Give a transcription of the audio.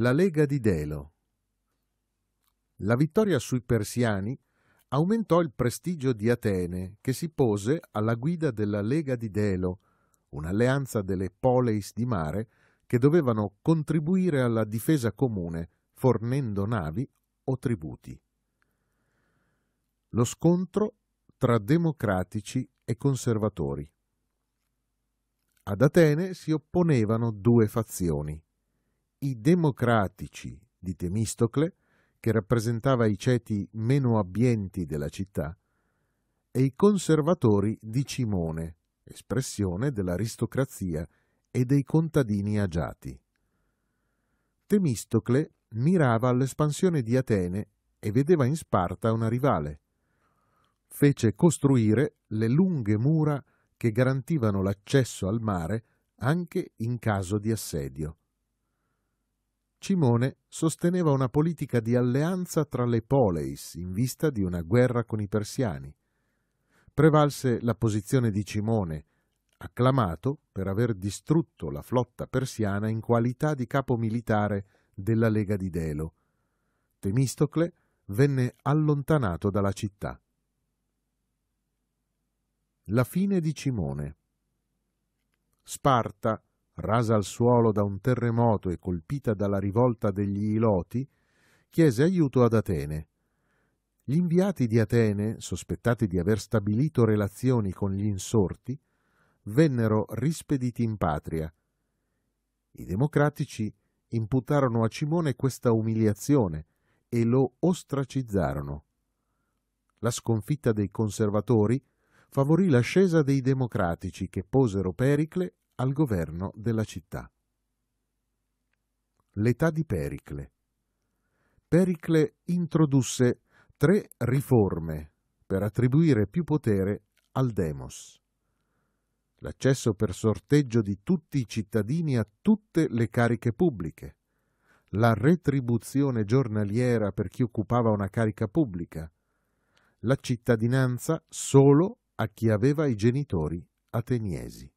la Lega di Delo. La vittoria sui Persiani aumentò il prestigio di Atene, che si pose alla guida della Lega di Delo, un'alleanza delle poleis di mare che dovevano contribuire alla difesa comune fornendo navi o tributi. Lo scontro tra democratici e conservatori. Ad Atene si opponevano due fazioni i democratici di Temistocle, che rappresentava i ceti meno abbienti della città, e i conservatori di Cimone, espressione dell'aristocrazia e dei contadini agiati. Temistocle mirava all'espansione di Atene e vedeva in Sparta una rivale. Fece costruire le lunghe mura che garantivano l'accesso al mare anche in caso di assedio. Cimone sosteneva una politica di alleanza tra le poleis in vista di una guerra con i persiani. Prevalse la posizione di Cimone, acclamato per aver distrutto la flotta persiana in qualità di capo militare della Lega di Delo. Temistocle venne allontanato dalla città. La fine di Cimone. Sparta rasa al suolo da un terremoto e colpita dalla rivolta degli Iloti, chiese aiuto ad Atene. Gli inviati di Atene, sospettati di aver stabilito relazioni con gli insorti, vennero rispediti in patria. I democratici imputarono a Cimone questa umiliazione e lo ostracizzarono. La sconfitta dei conservatori favorì l'ascesa dei democratici che posero Pericle al governo della città. L'età di Pericle. Pericle introdusse tre riforme per attribuire più potere al demos. L'accesso per sorteggio di tutti i cittadini a tutte le cariche pubbliche, la retribuzione giornaliera per chi occupava una carica pubblica, la cittadinanza solo a chi aveva i genitori ateniesi.